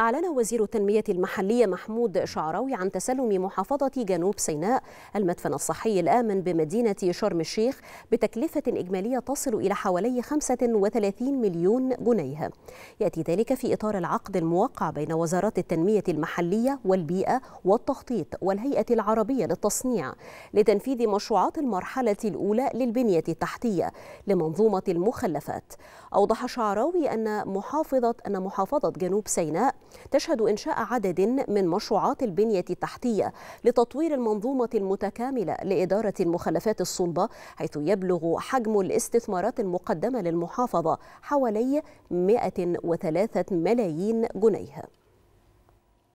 أعلن وزير التنمية المحلية محمود شعراوي عن تسلم محافظة جنوب سيناء المدفن الصحي الآمن بمدينة شرم الشيخ بتكلفة إجمالية تصل إلى حوالي 35 مليون جنيه يأتي ذلك في إطار العقد الموقع بين وزارات التنمية المحلية والبيئة والتخطيط والهيئة العربية للتصنيع لتنفيذ مشروعات المرحلة الأولى للبنية التحتية لمنظومة المخلفات أوضح شعراوي أن محافظة أن محافظة جنوب سيناء تشهد إنشاء عدد من مشروعات البنية التحتية لتطوير المنظومة المتكاملة لإدارة المخلفات الصلبة حيث يبلغ حجم الاستثمارات المقدمة للمحافظة حوالي 103 ملايين جنيه